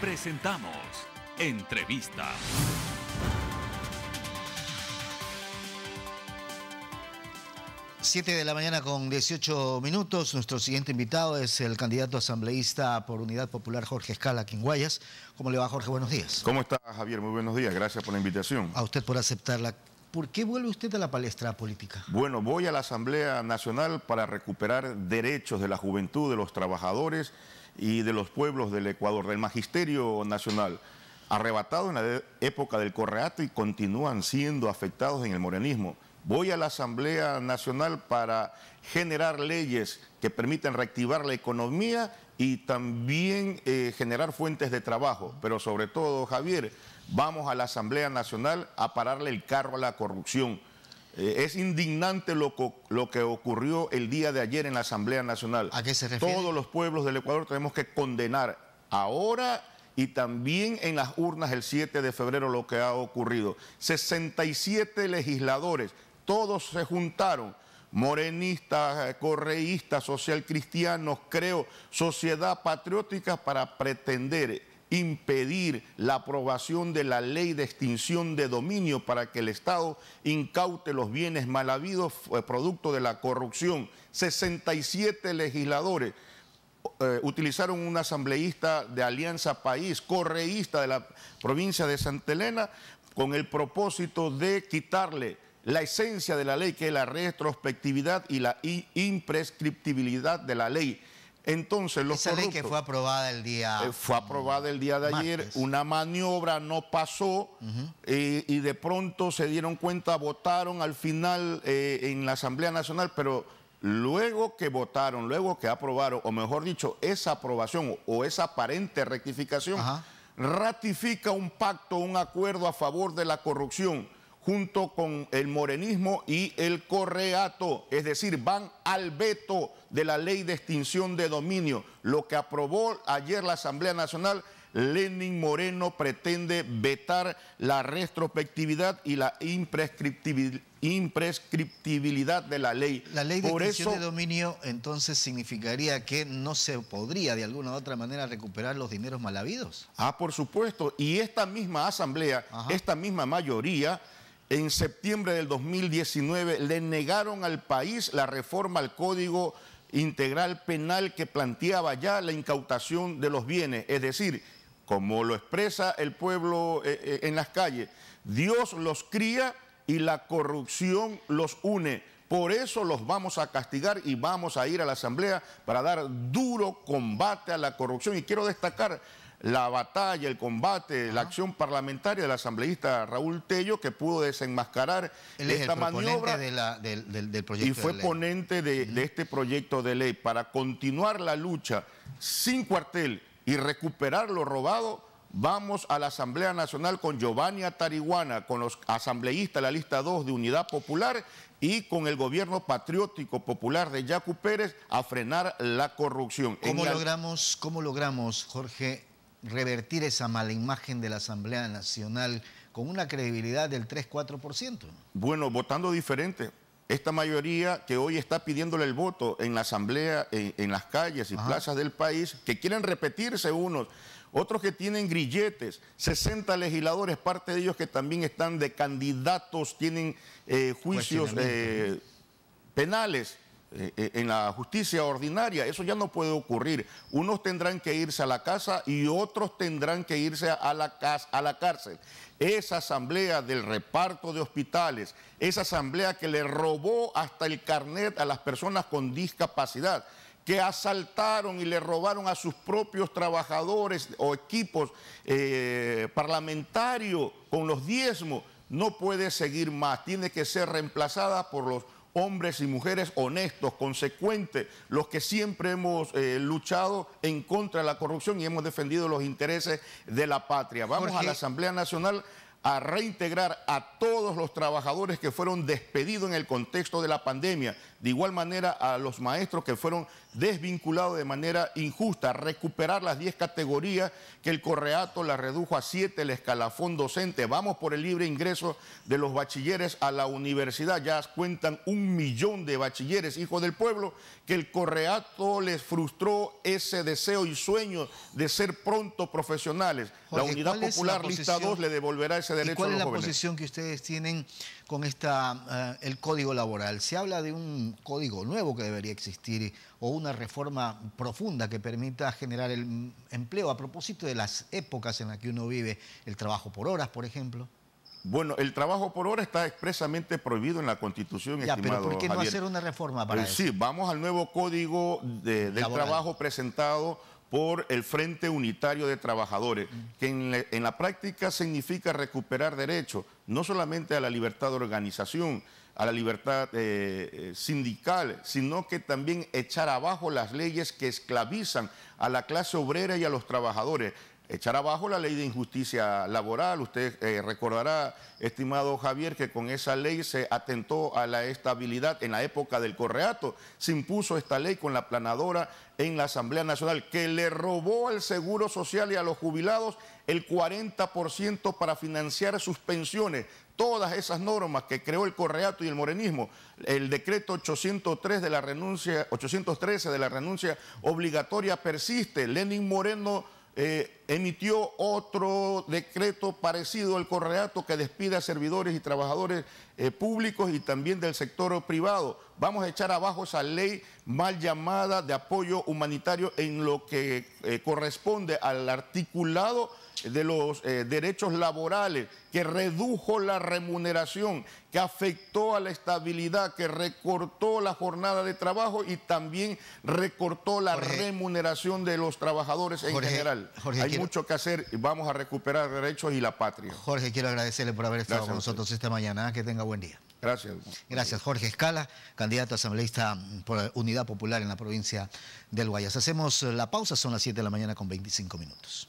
presentamos Entrevista. Siete de la mañana con 18 minutos. Nuestro siguiente invitado es el candidato asambleísta por Unidad Popular Jorge Escala quinguayas. Guayas. ¿Cómo le va Jorge? Buenos días. ¿Cómo está Javier? Muy buenos días. Gracias por la invitación. A usted por aceptar la ¿por qué vuelve usted a la palestra política? Bueno, voy a la Asamblea Nacional para recuperar derechos de la juventud, de los trabajadores y de los pueblos del Ecuador, del Magisterio Nacional, arrebatado en la época del Correato y continúan siendo afectados en el morenismo. Voy a la Asamblea Nacional para generar leyes que permitan reactivar la economía y también eh, generar fuentes de trabajo, pero sobre todo, Javier, vamos a la Asamblea Nacional a pararle el carro a la corrupción. Eh, es indignante lo, lo, que ocurrió el día de ayer en la Asamblea Nacional. ¿A qué se refiere? Todos los pueblos del Ecuador tenemos que condenar ahora y también en las urnas el 7 de febrero lo que ha ocurrido. 67 legisladores, todos se juntaron, morenistas, eh, correístas, socialcristianos, creo, sociedad patriótica para pretender impedir la aprobación de la ley de extinción de dominio para que el Estado incaute los bienes mal habidos eh, producto de la corrupción. 67 legisladores eh, utilizaron un asambleísta de Alianza País, correísta de la provincia de Santa Elena, con el propósito de quitarle la esencia de la ley, que es la retrospectividad y la imprescriptibilidad de la ley. Entonces, ¿lo Esa que fue aprobada el día... Eh, fue aprobada el día de ayer, una maniobra no pasó eh, y de pronto se dieron cuenta, votaron al final eh, en la Asamblea Nacional, pero luego que votaron, luego que aprobaron, o mejor dicho, esa aprobación o esa aparente rectificación, ratifica un pacto, un acuerdo a favor de la corrupción junto con el morenismo y el correato, es decir, van al veto de la ley de extinción de dominio. Lo que aprobó ayer la Asamblea Nacional, Lenin Moreno pretende vetar la retrospectividad y la imprescriptibilidad de la ley. La ley de extinción de dominio entonces significaría que no se podría de alguna u otra manera recuperar los dineros mal habidos. Ah, por supuesto. Y esta misma asamblea, esta misma mayoría, en septiembre del 2019 le negaron al país la reforma al Código Integral Penal que planteaba ya la incautación de los bienes, es decir, como lo expresa el pueblo eh, eh, en las calles, Dios los cría y la corrupción los une. Por eso los vamos a castigar y vamos a ir a la Asamblea para dar duro combate a la corrupción. Y quiero destacar la batalla, el combate, la acción parlamentaria del asambleísta Raúl Tello, que pudo desenmascarar esta maniobra. De del proyecto y fue ponente de este proyecto de ley para continuar la lucha sin cuartel y recuperar lo robado Vamos a la Asamblea Nacional con Giovanni Tariguana, con los asambleístas de la lista 2 de Unidad Popular y con el gobierno patriótico popular de Yacu Pérez a frenar la corrupción. ¿cómo logramos, Jorge, revertir esa mala imagen de la Asamblea Nacional con una credibilidad del 3-4%? Bueno, votando diferente. Esta mayoría que hoy está pidiéndole el voto en la Asamblea, en, las calles y plazas del país, que quieren repetirse unos, otros que tienen grilletes, 60 legisladores, parte de ellos que también están de candidatos, tienen eh, juicios eh, penales. Eh, eh, en la justicia ordinaria. Eso ya no puede ocurrir. Unos tendrán que irse a la casa y otros tendrán que irse a la, a la cárcel. Esa asamblea del reparto de hospitales, esa asamblea que le robó hasta el carnet a las personas con discapacidad que asaltaron y le robaron a sus propios trabajadores o equipos eh, parlamentarios con los diezmos, no puede seguir más, tiene que ser reemplazada por los hombres y mujeres honestos, consecuentes, los que siempre hemos eh, luchado en contra de la corrupción y hemos defendido los intereses de la patria. Vamos a la Asamblea Nacional a reintegrar a todos los trabajadores que fueron despedidos en el contexto de la pandemia, de igual manera a los maestros que fueron desvinculados de manera injusta, recuperar las 10 categorías que el correato la redujo a 7, el escalafón docente, vamos por el libre ingreso de los bachilleres a la universidad, ya cuentan un millón de bachilleres, hijos del pueblo, que el correato les frustró ese deseo y sueño de ser pronto profesionales. la Unidad Popular 2 le devolverá ¿Y ¿Cuál es la posición que ustedes tienen con esta, eh, el código laboral? Se habla de un código nuevo que debería existir o una reforma profunda que permita generar el empleo a propósito de las épocas en las que uno vive, el trabajo por horas, por ejemplo. Bueno, el trabajo por hora está expresamente prohibido en la Constitución, ya, pero ¿por qué no hacer una reforma para eh, eso? Sí, vamos al nuevo Código de, del Trabajo presentado por el Frente Unitario de Trabajadores, que en la, práctica significa recuperar derechos, no solamente a la libertad de organización, a la libertad eh, eh, sindical, sino que también echar abajo las leyes que esclavizan a la clase obrera y a los trabajadores echar abajo la ley de injusticia laboral. Usted eh, recordará, estimado Javier, que con esa ley se atentó a la estabilidad en la época del correato. Se impuso esta ley con la planadora en la Asamblea Nacional, que le robó al Seguro Social y a los jubilados el 40% para financiar sus pensiones. Todas esas normas que creó el correato y el morenismo, el decreto 803 de la renuncia, 813 de la renuncia obligatoria persiste. Lenin Moreno eh, emitió otro decreto parecido al correato que despide a servidores y trabajadores eh, públicos y también del sector privado. Vamos a echar abajo esa ley mal llamada de apoyo humanitario en lo que eh, corresponde al articulado de los eh, derechos laborales, que redujo la remuneración, que afectó a la estabilidad, que recortó la jornada de trabajo y también recortó la remuneración de los trabajadores en general mucho que hacer. y Vamos a recuperar derechos y la patria. Jorge, quiero agradecerle por haber estado con nosotros esta mañana. ¿eh? Que tenga buen día. Gracias. Gracias, Jorge Escala, candidato a asambleísta mm, por Unidad Popular en la provincia del Guayas. Hacemos la pausa, son las 7 de la mañana con 25 minutos.